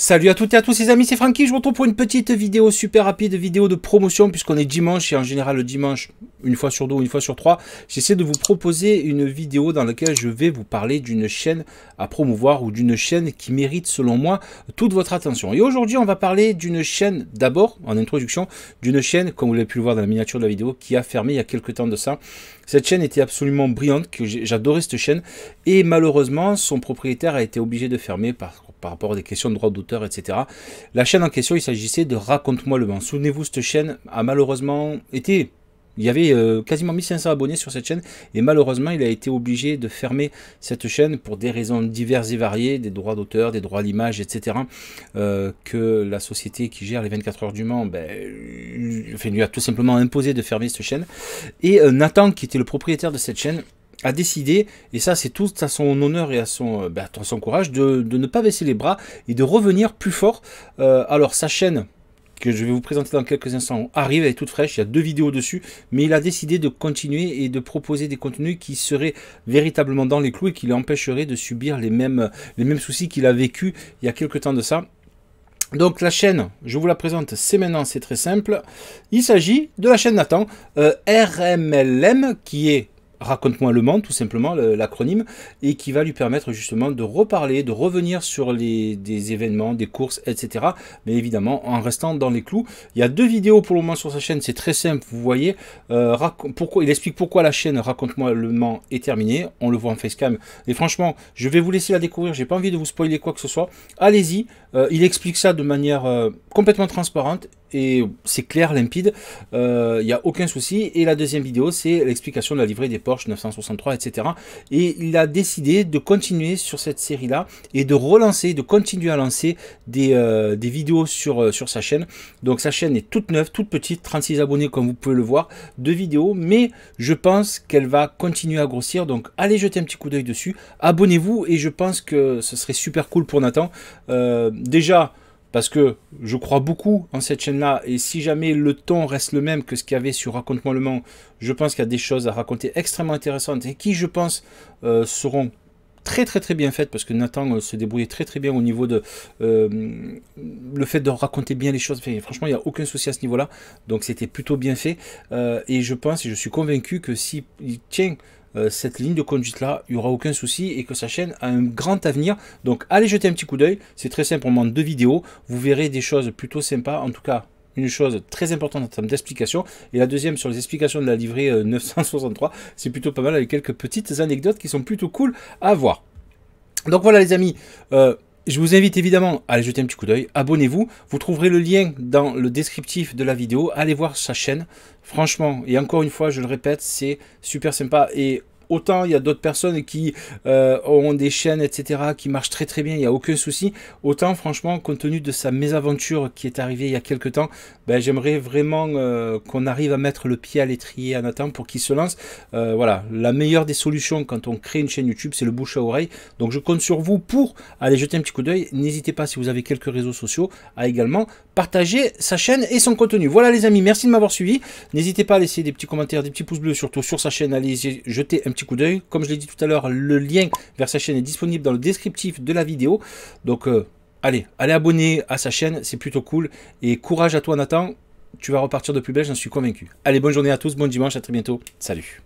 Salut à toutes et à tous les amis, c'est Francky, je vous retrouve pour une petite vidéo super rapide, vidéo de promotion, puisqu'on est dimanche, et en général le dimanche, une fois sur deux ou une fois sur trois, j'essaie de vous proposer une vidéo dans laquelle je vais vous parler d'une chaîne à promouvoir, ou d'une chaîne qui mérite, selon moi, toute votre attention. Et aujourd'hui, on va parler d'une chaîne, d'abord, en introduction, d'une chaîne, comme vous l'avez pu le voir dans la miniature de la vidéo, qui a fermé il y a quelques temps de ça. Cette chaîne était absolument brillante, j'adorais cette chaîne, et malheureusement, son propriétaire a été obligé de fermer par par rapport à des questions de droits d'auteur, etc. La chaîne en question, il s'agissait de Raconte-moi le Mans. Souvenez-vous, cette chaîne a malheureusement été... Il y avait euh, quasiment 1500 abonnés sur cette chaîne et malheureusement, il a été obligé de fermer cette chaîne pour des raisons diverses et variées, des droits d'auteur, des droits à l'image, etc. Euh, que la société qui gère les 24 heures du Mans ben, lui, lui a tout simplement imposé de fermer cette chaîne. Et euh, Nathan, qui était le propriétaire de cette chaîne, a décidé, et ça c'est tout à son honneur et à son, euh, bah, son courage, de, ne pas baisser les bras et de revenir plus fort. Euh, alors sa chaîne que je vais vous présenter dans quelques instants arrive, elle est toute fraîche, il y a deux vidéos dessus, mais il a décidé de continuer et de proposer des contenus qui seraient véritablement dans les clous et qui l'empêcheraient de subir les mêmes, les mêmes soucis qu'il a vécu il y a quelques temps de ça. Donc la chaîne, je vous la présente, c'est maintenant, c'est très simple. Il s'agit de la chaîne Nathan, euh, RMLM, qui est Raconte-moi Le Mans, tout simplement, l'acronyme, et qui va lui permettre justement de reparler, de revenir sur les, des événements, des courses, etc. Mais évidemment, en restant dans les clous. Il y a deux vidéos pour le moment sur sa chaîne, c'est très simple, vous voyez. Euh, pourquoi, il explique pourquoi la chaîne Raconte-moi Le Mans est terminée. On le voit en facecam. Et franchement, je vais vous laisser la découvrir, j'ai pas envie de vous spoiler quoi que ce soit. Allez-y, euh, il explique ça de manière euh, complètement transparente et c'est clair, limpide, il euh, n'y a aucun souci. Et la deuxième vidéo, c'est l'explication de la livrée des Porsche 963, etc. Et il a décidé de continuer sur cette série-là et de relancer, de continuer à lancer des, euh, vidéos sur, euh, sur sa chaîne. Donc sa chaîne est toute neuve, toute petite, 36 abonnés comme vous pouvez le voir, de vidéos, mais je pense qu'elle va continuer à grossir. Donc allez jeter un petit coup d'œil dessus, abonnez-vous et je pense que ce serait super cool pour Nathan. déjà, parce que je crois beaucoup en cette chaîne-là, et si jamais le ton reste le même que ce qu'il y avait sur Raconte-moi le Mans, je pense qu'il y a des choses à raconter extrêmement intéressantes, et qui, je pense, euh, seront très très très bien faites, parce que Nathan euh, se débrouillait très très bien au niveau de euh, le fait de raconter bien les choses, franchement, il n'y a aucun souci à ce niveau-là, donc c'était plutôt bien fait, et je pense, et je suis convaincu que si, tiens, euh, cette ligne de conduite là, il n'y aura aucun souci et que sa chaîne a un grand avenir. Donc allez jeter un petit coup d'œil, c'est très simple, on monte deux vidéos, vous verrez des choses plutôt sympas, en tout cas une chose très importante en termes d'explication. Et la deuxième sur les explications de la livrée 963, euh, c'est plutôt pas mal avec quelques petites anecdotes qui sont plutôt cool à voir. Donc voilà les amis, euh, je vous invite évidemment à aller jeter un petit coup d'œil, abonnez-vous, vous trouverez le lien dans le descriptif de la vidéo, allez voir sa chaîne, franchement, et encore une fois, je le répète, c'est super sympa, et Autant il y a d'autres personnes qui euh, ont des chaînes, etc., qui marchent très très bien, il n'y a aucun souci. Autant franchement, compte tenu de sa mésaventure qui est arrivée il y a quelques temps, ben, j'aimerais vraiment euh, qu'on arrive à mettre le pied à l'étrier à Nathan pour qu'il se lance. Euh, voilà, la meilleure des solutions quand on crée une chaîne YouTube, c'est le bouche à oreille. Donc je compte sur vous pour aller jeter un petit coup d'œil. N'hésitez pas si vous avez quelques réseaux sociaux à également partager sa chaîne et son contenu. Voilà les amis, merci de m'avoir suivi. N'hésitez pas à laisser des petits commentaires, des petits pouces bleus surtout sur sa chaîne. Allez jeter un petit coup d'œil. Comme je l'ai dit tout à l'heure, le lien vers sa chaîne est disponible dans le descriptif de la vidéo. Donc euh, allez, allez abonner à sa chaîne, c'est plutôt cool. Et courage à toi Nathan, tu vas repartir de plus belle, j'en suis convaincu. Allez, bonne journée à tous, bon dimanche, à très bientôt. Salut